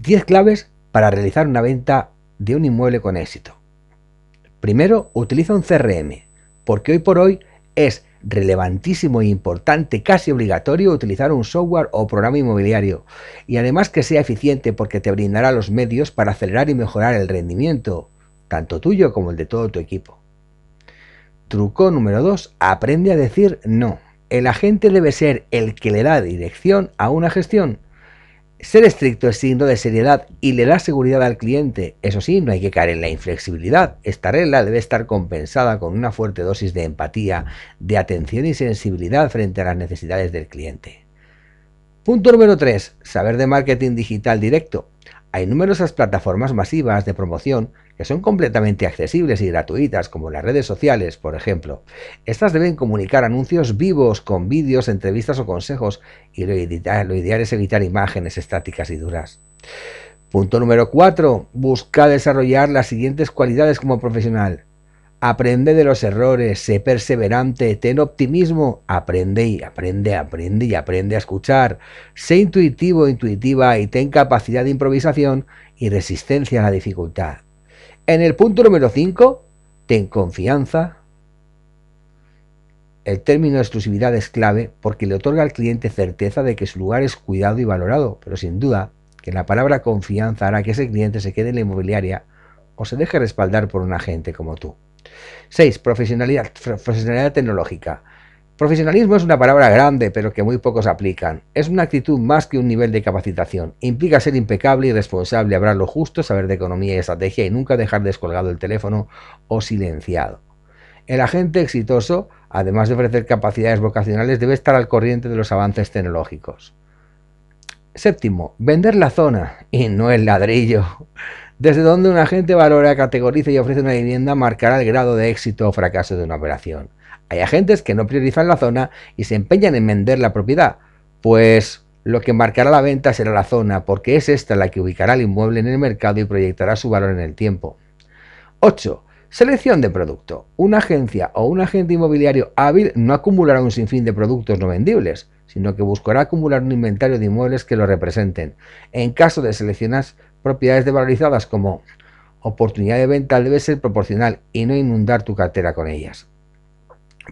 10 claves para realizar una venta de un inmueble con éxito. Primero, utiliza un CRM, porque hoy por hoy es relevantísimo e importante, casi obligatorio, utilizar un software o programa inmobiliario y además que sea eficiente porque te brindará los medios para acelerar y mejorar el rendimiento, tanto tuyo como el de todo tu equipo. Truco número 2. Aprende a decir no. El agente debe ser el que le da dirección a una gestión ser estricto es signo de seriedad y le da seguridad al cliente. Eso sí, no hay que caer en la inflexibilidad. Esta regla debe estar compensada con una fuerte dosis de empatía, de atención y sensibilidad frente a las necesidades del cliente. Punto número 3. Saber de marketing digital directo. Hay numerosas plataformas masivas de promoción que son completamente accesibles y gratuitas, como las redes sociales, por ejemplo. Estas deben comunicar anuncios vivos con vídeos, entrevistas o consejos, y lo, ideal es evitar imágenes estáticas y duras. Punto número 4. Busca desarrollar las siguientes cualidades como profesional. Aprende de los errores, sé perseverante, ten optimismo, aprende y aprende, aprende y aprende a escuchar. Sé intuitivo, intuitiva y ten capacidad de improvisación y resistencia a la dificultad. En el punto número 5, ten confianza. El término exclusividad es clave porque le otorga al cliente certeza de que su lugar es cuidado y valorado, pero sin duda que la palabra confianza hará que ese cliente se quede en la inmobiliaria o se deje respaldar por un agente como tú. 6. Profesionalidad, profesionalidad tecnológica. Profesionalismo es una palabra grande, pero que muy pocos aplican. Es una actitud más que un nivel de capacitación. Implica ser impecable y responsable, hablar lo justo, saber de economía y estrategia y nunca dejar descolgado el teléfono o silenciado. El agente exitoso, además de ofrecer capacidades vocacionales, debe estar al corriente de los avances tecnológicos. 7. vender la zona y no el ladrillo desde donde un agente valora, categoriza y ofrece una vivienda marcará el grado de éxito o fracaso de una operación. Hay agentes que no priorizan la zona y se empeñan en vender la propiedad, pues lo que marcará la venta será la zona, porque es esta la que ubicará el inmueble en el mercado y proyectará su valor en el tiempo. 8. Selección de producto. Una agencia o un agente inmobiliario hábil no acumulará un sinfín de productos no vendibles, sino que buscará acumular un inventario de inmuebles que lo representen. En caso de seleccionar propiedades devalorizadas como oportunidad de venta debe ser proporcional y no inundar tu cartera con ellas.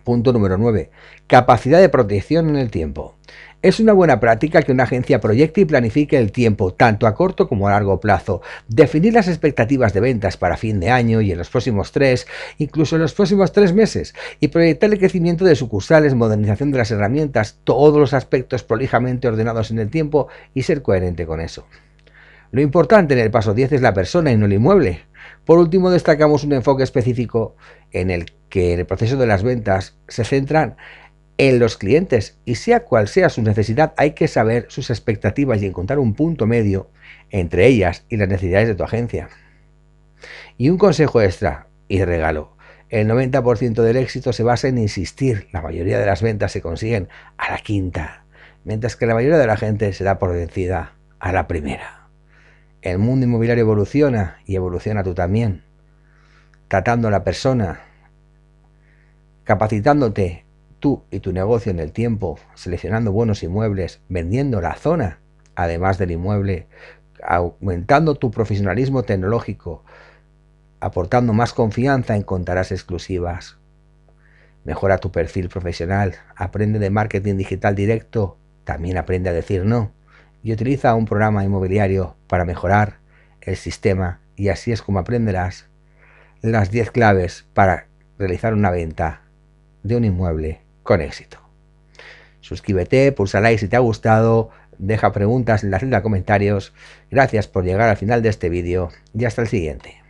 Punto número 9. Capacidad de protección en el tiempo. Es una buena práctica que una agencia proyecte y planifique el tiempo, tanto a corto como a largo plazo. Definir las expectativas de ventas para fin de año y en los próximos tres, incluso en los próximos tres meses, y proyectar el crecimiento de sucursales, modernización de las herramientas, todos los aspectos prolijamente ordenados en el tiempo y ser coherente con eso. Lo importante en el paso 10 es la persona y no el inmueble. Por último, destacamos un enfoque específico en el que el proceso de las ventas se centran en los clientes y sea cual sea su necesidad, hay que saber sus expectativas y encontrar un punto medio entre ellas y las necesidades de tu agencia. Y un consejo extra y regalo. El 90% del éxito se basa en insistir. La mayoría de las ventas se consiguen a la quinta, mientras que la mayoría de la gente se da por vencida a la primera el mundo inmobiliario evoluciona y evoluciona tú también. Tratando a la persona, capacitándote tú y tu negocio en el tiempo, seleccionando buenos inmuebles, vendiendo la zona, además del inmueble, aumentando tu profesionalismo tecnológico, aportando más confianza en contarás exclusivas. Mejora tu perfil profesional, aprende de marketing digital directo, también aprende a decir no y utiliza un programa inmobiliario para mejorar el sistema y así es como aprenderás las 10 claves para realizar una venta de un inmueble con éxito. Suscríbete, pulsa like si te ha gustado, deja preguntas en la celda de comentarios. Gracias por llegar al final de este vídeo y hasta el siguiente.